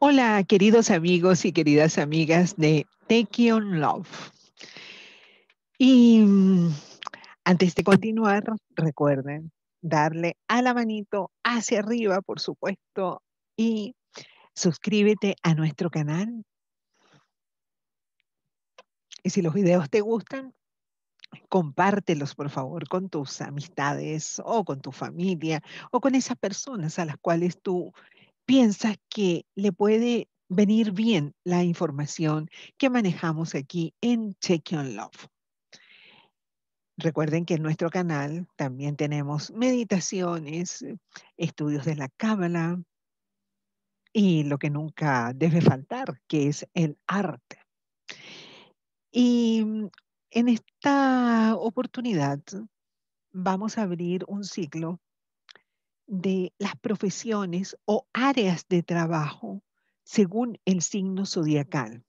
Hola, queridos amigos y queridas amigas de Take On Love. Y mm, antes de continuar, recuerden darle a la manito hacia arriba, por supuesto, y suscríbete a nuestro canal. Y si los videos te gustan, compártelos, por favor, con tus amistades o con tu familia o con esas personas a las cuales tú piensa que le puede venir bien la información que manejamos aquí en Check on Love. Recuerden que en nuestro canal también tenemos meditaciones, estudios de la cábala y lo que nunca debe faltar, que es el arte. Y mm, en esta oportunidad vamos a abrir un ciclo de las profesiones o áreas de trabajo según el signo zodiacal.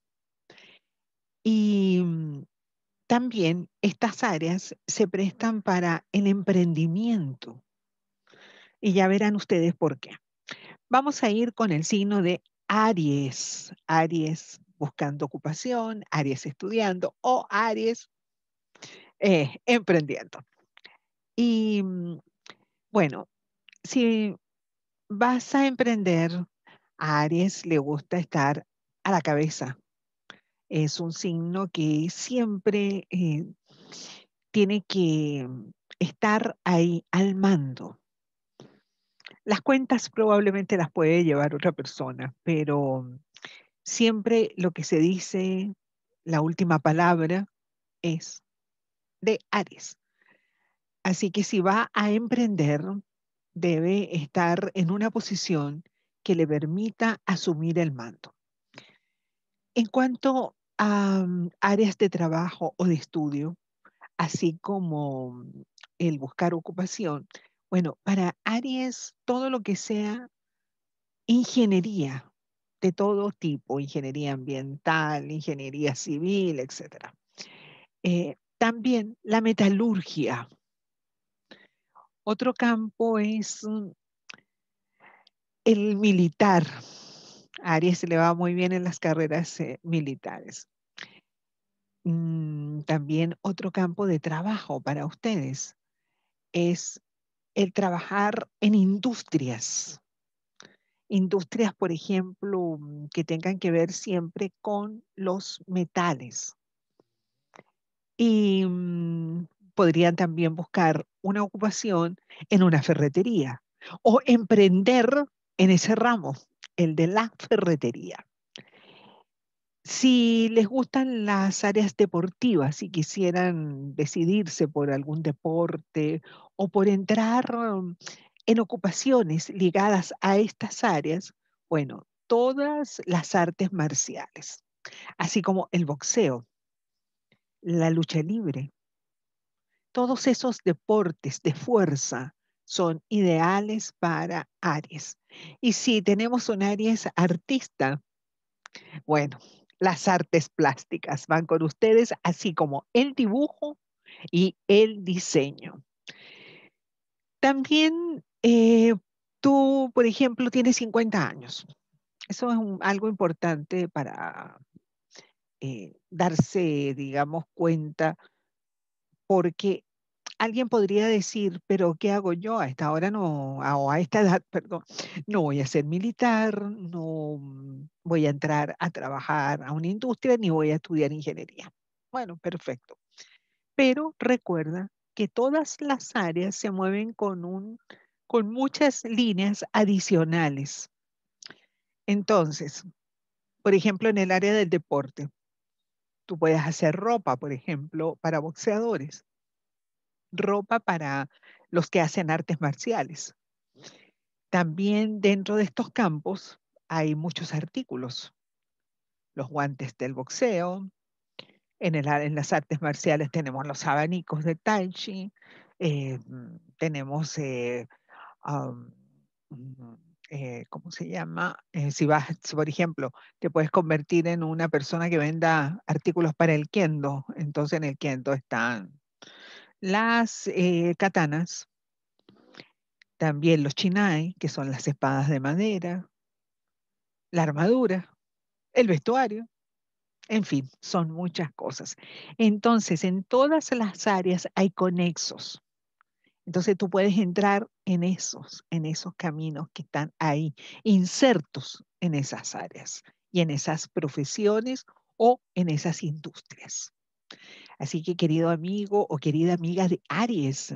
Y mm, también estas áreas se prestan para el emprendimiento. Y ya verán ustedes por qué. Vamos a ir con el signo de Aries. Aries buscando ocupación, Aries estudiando o Aries eh, emprendiendo. Y mm, bueno, si vas a emprender, a Aries le gusta estar a la cabeza. Es un signo que siempre eh, tiene que estar ahí al mando. Las cuentas probablemente las puede llevar otra persona, pero siempre lo que se dice, la última palabra, es de Aries. Así que si va a emprender, debe estar en una posición que le permita asumir el mando. En cuanto a mm, áreas de trabajo o de estudio, así como el buscar ocupación, bueno, para Aries todo lo que sea ingeniería de todo tipo, ingeniería ambiental, ingeniería civil, etc. Eh, también la metalurgia, otro campo es mm, el militar. A Aries le va muy bien en las carreras eh, militares. Mm, también otro campo de trabajo para ustedes es el trabajar en industrias. Industrias, por ejemplo, mm, que tengan que ver siempre con los metales. Y podrían también buscar una ocupación en una ferretería o emprender en ese ramo, el de la ferretería. Si les gustan las áreas deportivas y quisieran decidirse por algún deporte o por entrar mm, en ocupaciones ligadas a estas áreas, bueno, todas las artes marciales, así como el boxeo, la lucha libre, todos esos deportes de fuerza son ideales para Aries. Y si tenemos un Aries artista, bueno, las artes plásticas van con ustedes, así como el dibujo y el diseño. También eh, tú, por ejemplo, tienes 50 años. Eso es algo importante para eh, darse, digamos, cuenta, porque Alguien podría decir, pero ¿qué hago yo? A esta hora no, o a esta edad, perdón, no voy a ser militar, no mm, voy a entrar a trabajar a una industria, ni voy a estudiar ingeniería. Bueno, perfecto. Pero recuerda que todas las áreas se mueven con, un, con muchas líneas adicionales. Entonces, por ejemplo, en el área del deporte, tú puedes hacer ropa, por ejemplo, para boxeadores ropa para los que hacen artes marciales. También dentro de estos campos hay muchos artículos. Los guantes del boxeo, en, las artes marciales tenemos los abanicos de tai chi, eh, tenemos, eh, mm, eh, ¿cómo se llama? si vas, por ejemplo, te puedes convertir en una persona que venda artículos para el kendo, entonces en el kendo están las eh, katanas, también los chinai, que son las espadas de madera, la armadura, el vestuario, en fin, son muchas cosas. Entonces, en todas las áreas hay conexos. Entonces tú puedes entrar en esos, en esos caminos que están ahí, insertos en esas áreas y en esas profesiones o en esas industrias. Así que querido amigo o querida amiga de Aries,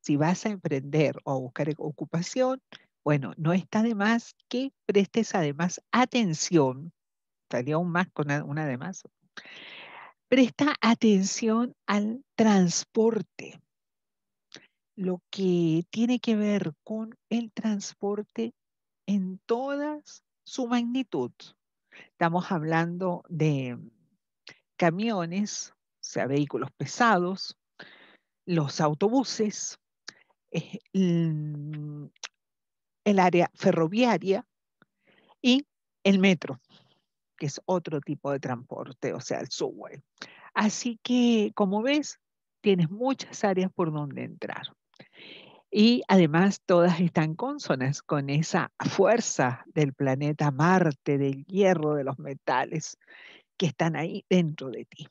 si vas a emprender o a buscar ocupación, bueno, no está de más que prestes además atención, estaría aún más con una de más, presta atención al transporte, lo que tiene que ver con el transporte en toda su magnitud. Estamos hablando de camiones, sea, vehículos pesados, los autobuses, eh, el, área ferroviaria y el metro, que es otro tipo de transporte, o sea, el subway. Así que, como ves, tienes muchas áreas por donde entrar. Y además todas están consonas con esa fuerza del planeta Marte, del hierro, de los metales que están ahí dentro de ti.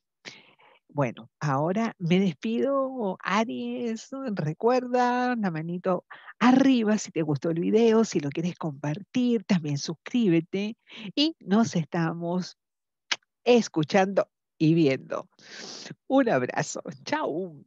Bueno, ahora me despido, Aries, recuerda la manito arriba si te gustó el video, si lo quieres compartir, también suscríbete y nos estamos escuchando y viendo. Un abrazo, chao.